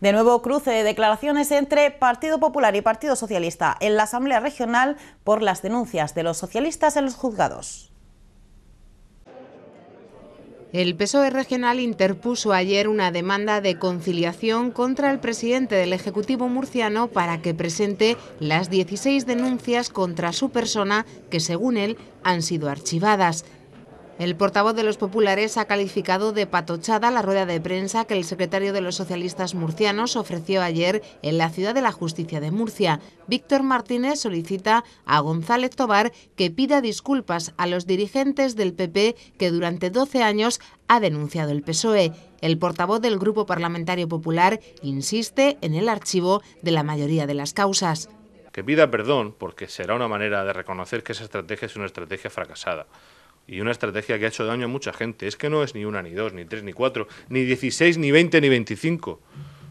De nuevo cruce de declaraciones entre Partido Popular y Partido Socialista en la Asamblea Regional por las denuncias de los socialistas en los juzgados. El PSOE regional interpuso ayer una demanda de conciliación contra el presidente del Ejecutivo murciano para que presente las 16 denuncias contra su persona que, según él, han sido archivadas. El portavoz de los populares ha calificado de patochada la rueda de prensa que el secretario de los socialistas murcianos ofreció ayer en la ciudad de la justicia de Murcia. Víctor Martínez solicita a González Tobar que pida disculpas a los dirigentes del PP que durante 12 años ha denunciado el PSOE. El portavoz del Grupo Parlamentario Popular insiste en el archivo de la mayoría de las causas. Que pida perdón porque será una manera de reconocer que esa estrategia es una estrategia fracasada y una estrategia que ha hecho daño a mucha gente. Es que no es ni una, ni dos, ni tres, ni cuatro, ni 16, ni 20, ni 25.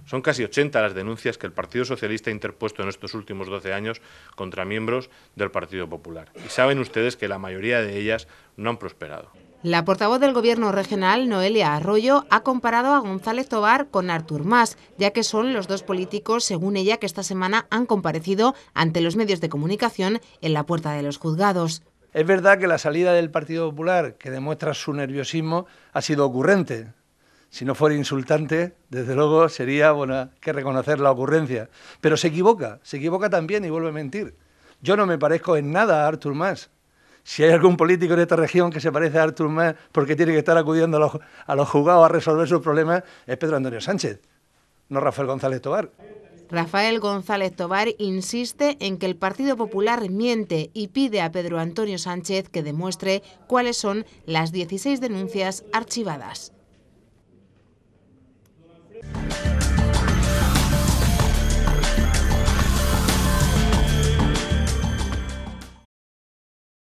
Son casi 80 las denuncias que el Partido Socialista ha interpuesto en estos últimos 12 años contra miembros del Partido Popular. Y saben ustedes que la mayoría de ellas no han prosperado. La portavoz del Gobierno regional, Noelia Arroyo, ha comparado a González Tobar con Artur Mas, ya que son los dos políticos, según ella, que esta semana han comparecido ante los medios de comunicación en la puerta de los juzgados. Es verdad que la salida del Partido Popular, que demuestra su nerviosismo, ha sido ocurrente. Si no fuera insultante, desde luego sería bueno, que reconocer la ocurrencia. Pero se equivoca, se equivoca también y vuelve a mentir. Yo no me parezco en nada a Artur Mas. Si hay algún político en esta región que se parece a Artur Mas porque tiene que estar acudiendo a los, a los juzgados a resolver sus problemas, es Pedro Antonio Sánchez, no Rafael González Tobar. Rafael González Tobar insiste en que el Partido Popular miente y pide a Pedro Antonio Sánchez que demuestre cuáles son las 16 denuncias archivadas.